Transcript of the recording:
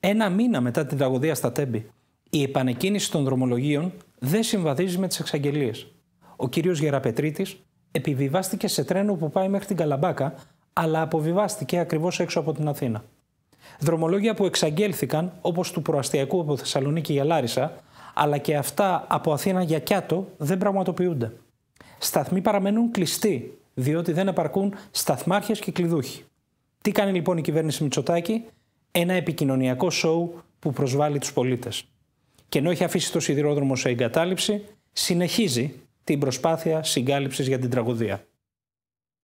Ένα μήνα μετά την τραγωδία στα Τέμπη, η επανεκκίνηση των δρομολογίων δεν συμβαδίζει με τις εξαγγελίες. Ο κύριος Γεραπετρίτης επιβιβάστηκε σε τρένο που πάει μέχρι την Καλαμπάκα, αλλά αποβιβάστηκε ακριβώς έξω από την Αθήνα. Δρομολόγια που εξαγγέλθηκαν, όπως του προαστιακού από Θεσσαλονίκη για Λάρισα, αλλά και αυτά από Αθήνα για Κιάτο, δεν πραγματοποιούνται. Σταθμοί παραμένουν κλειστοί, διότι δεν επαρκούν σταθμάρχες και κλειδούχοι. Τι κάνει λοιπόν η κυβέρνηση Μητσοτάκη, ένα επικοινωνιακό σοου που προσβάλλει τους πολίτες. Και ενώ έχει αφήσει το σιδηρόδρομο σε εγκατάλειψη, συνεχίζει την προσπάθεια συγκάλυψης για την τραγωδία.